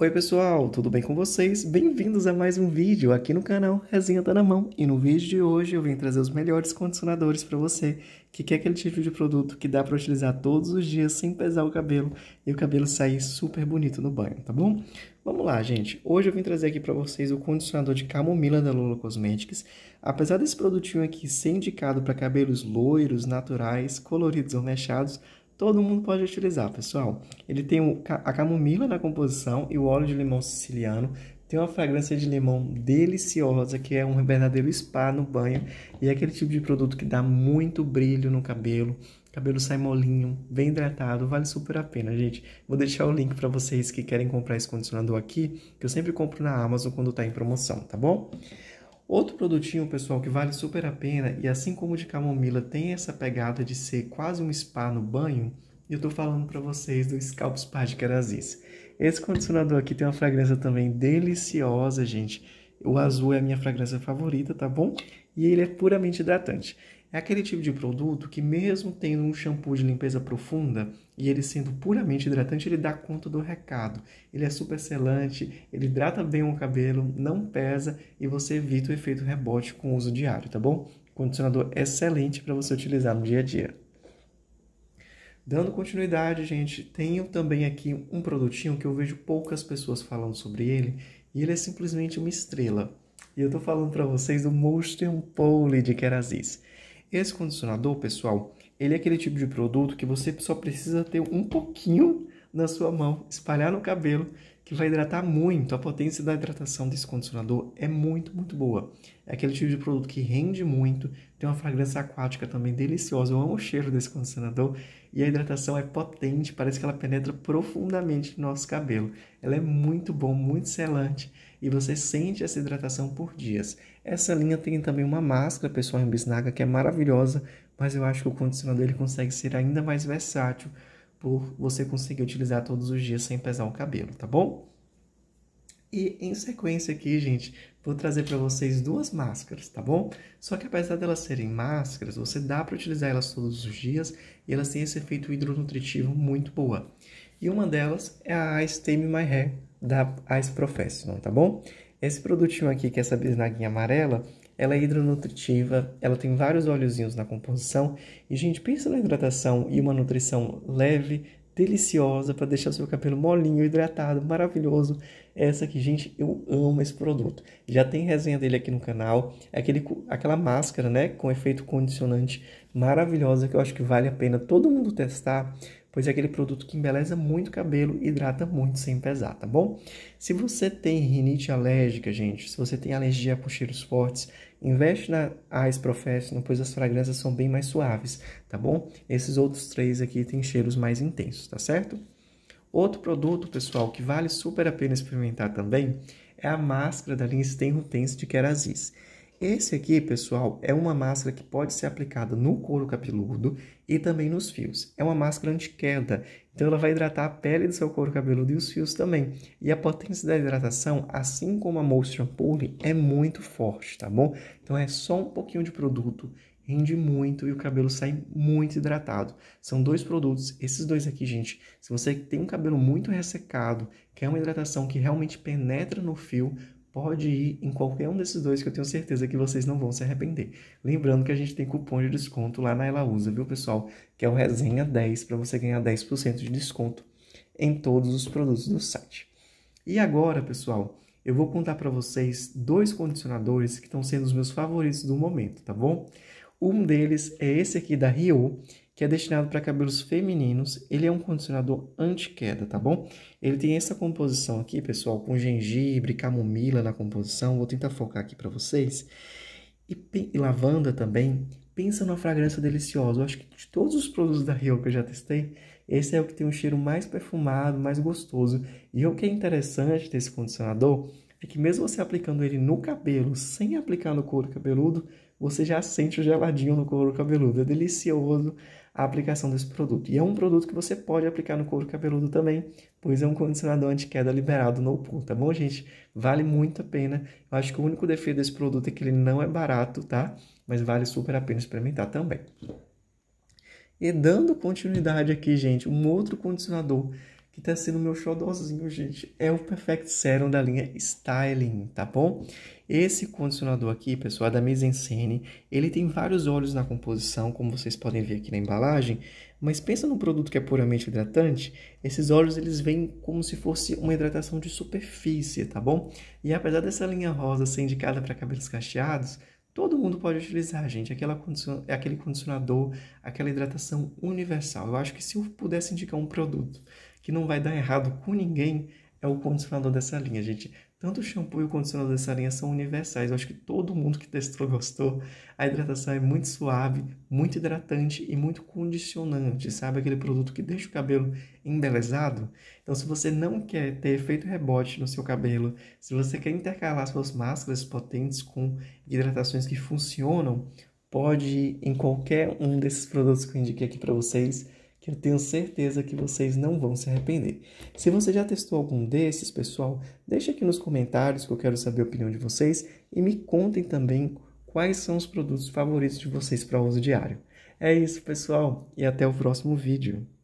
Oi pessoal, tudo bem com vocês? Bem-vindos a mais um vídeo aqui no canal Resenha Tá Na Mão. E no vídeo de hoje eu vim trazer os melhores condicionadores para você que quer aquele tipo de produto que dá para utilizar todos os dias sem pesar o cabelo e o cabelo sair super bonito no banho, tá bom? Vamos lá, gente. Hoje eu vim trazer aqui para vocês o condicionador de camomila da Lula Cosmetics. Apesar desse produtinho aqui ser indicado para cabelos loiros, naturais, coloridos ou mechados, todo mundo pode utilizar, pessoal. Ele tem a camomila na composição e o óleo de limão siciliano. Tem uma fragrância de limão deliciosa, que é um verdadeiro spa no banho. E é aquele tipo de produto que dá muito brilho no cabelo. O cabelo sai molinho, bem hidratado, vale super a pena, gente. Vou deixar o link para vocês que querem comprar esse condicionador aqui, que eu sempre compro na Amazon quando está em promoção, tá bom? Outro produtinho, pessoal, que vale super a pena e assim como o de camomila tem essa pegada de ser quase um spa no banho, eu estou falando para vocês do Scalp Spa de Carazis. Esse condicionador aqui tem uma fragrância também deliciosa, gente. O azul é a minha fragrância favorita, tá bom? E ele é puramente hidratante. É aquele tipo de produto que, mesmo tendo um shampoo de limpeza profunda e ele sendo puramente hidratante, ele dá conta do recado. Ele é super selante, ele hidrata bem o cabelo, não pesa e você evita o efeito rebote com o uso diário, tá bom? Condicionador excelente para você utilizar no dia a dia. Dando continuidade, gente, tenho também aqui um produtinho que eu vejo poucas pessoas falando sobre ele e ele é simplesmente uma estrela. E eu tô falando para vocês do Motion Pole de Kerasis. Esse condicionador, pessoal, ele é aquele tipo de produto que você só precisa ter um pouquinho na sua mão, espalhar no cabelo, que vai hidratar muito. A potência da hidratação desse condicionador é muito, muito boa. É aquele tipo de produto que rende muito, tem uma fragrância aquática também deliciosa. Eu amo o cheiro desse condicionador e a hidratação é potente, parece que ela penetra profundamente no nosso cabelo. Ela é muito bom, muito selante e você sente essa hidratação por dias. Essa linha tem também uma máscara, pessoal, em bisnaga que é maravilhosa, mas eu acho que o condicionador ele consegue ser ainda mais versátil por você conseguir utilizar todos os dias sem pesar o cabelo, tá bom? E em sequência aqui, gente, vou trazer para vocês duas máscaras, tá bom? Só que apesar delas serem máscaras, você dá para utilizar elas todos os dias e elas têm esse efeito hidronutritivo muito boa. E uma delas é a Ice Tame My Hair da Ice Professional, tá bom? Esse produtinho aqui, que é essa bisnaguinha amarela, ela é hidronutritiva, ela tem vários óleozinhos na composição. E, gente, pensa na hidratação e uma nutrição leve, deliciosa, para deixar o seu cabelo molinho, hidratado, maravilhoso. Essa aqui, gente, eu amo esse produto. Já tem resenha dele aqui no canal. Aquele, aquela máscara, né, com efeito condicionante maravilhosa que eu acho que vale a pena todo mundo testar pois é aquele produto que embeleza muito o cabelo, hidrata muito sem pesar, tá bom? Se você tem rinite alérgica, gente, se você tem alergia a cheiros fortes, investe na Ice Professional, pois as fragrâncias são bem mais suaves, tá bom? Esses outros três aqui têm cheiros mais intensos, tá certo? Outro produto, pessoal, que vale super a pena experimentar também é a máscara da linha Stenhotense de Kerasis. Esse aqui, pessoal, é uma máscara que pode ser aplicada no couro cabeludo e também nos fios. É uma máscara anti-queda, então ela vai hidratar a pele do seu couro cabeludo e os fios também. E a potência da hidratação, assim como a Moisture Ampoule, é muito forte, tá bom? Então é só um pouquinho de produto, rende muito e o cabelo sai muito hidratado. São dois produtos, esses dois aqui, gente. Se você tem um cabelo muito ressecado, quer uma hidratação que realmente penetra no fio, Pode ir em qualquer um desses dois que eu tenho certeza que vocês não vão se arrepender. Lembrando que a gente tem cupom de desconto lá na Elaúsa, viu, pessoal? Que é o Resenha 10 para você ganhar 10% de desconto em todos os produtos do site. E agora, pessoal, eu vou contar para vocês dois condicionadores que estão sendo os meus favoritos do momento, tá bom? Um deles é esse aqui da Rio, que é destinado para cabelos femininos. Ele é um condicionador anti-queda, tá bom? Ele tem essa composição aqui, pessoal, com gengibre, camomila na composição. Vou tentar focar aqui para vocês. E, e, lavanda também. Pensa numa fragrância deliciosa. Eu acho que de todos os produtos da Rio que eu já testei, esse é o que tem um cheiro mais perfumado, mais gostoso. E o que é interessante desse condicionador é que mesmo você aplicando ele no cabelo, sem aplicar no couro cabeludo, você já sente o geladinho no couro cabeludo. É delicioso a aplicação desse produto. E é um produto que você pode aplicar no couro cabeludo também, pois é um condicionador anti-queda liberado no pool, tá bom, gente? Vale muito a pena. Eu acho que o único defeito desse produto é que ele não é barato, tá? Mas vale super a pena experimentar também. E dando continuidade aqui, gente, um outro condicionador que tá sendo meu xodózinho, gente. É o Perfect Serum da linha Styling, tá bom? Esse condicionador aqui, pessoal, é da Mise en Ele tem vários óleos na composição, como vocês podem ver aqui na embalagem. Mas pensa num produto que é puramente hidratante. Esses óleos, eles vêm como se fosse uma hidratação de superfície, tá bom? E apesar dessa linha rosa ser indicada para cabelos cacheados, todo mundo pode utilizar, gente. Aquela aquele condicionador, aquela hidratação universal. Eu acho que se eu pudesse indicar um produto que não vai dar errado com ninguém é o condicionador dessa linha, gente. Tanto o shampoo e o condicionador dessa linha são universais. Eu acho que todo mundo que testou gostou. A hidratação é muito suave, muito hidratante e muito condicionante, sabe? Aquele produto que deixa o cabelo embelezado. Então, se você não quer ter efeito rebote no seu cabelo, se você quer intercalar suas máscaras potentes com hidratações que funcionam, pode ir em qualquer um desses produtos que eu indiquei aqui para vocês que eu tenho certeza que vocês não vão se arrepender. Se você já testou algum desses, pessoal, deixa aqui nos comentários que eu quero saber a opinião de vocês e me contem também quais são os produtos favoritos de vocês para uso diário. É isso, pessoal, e até o próximo vídeo.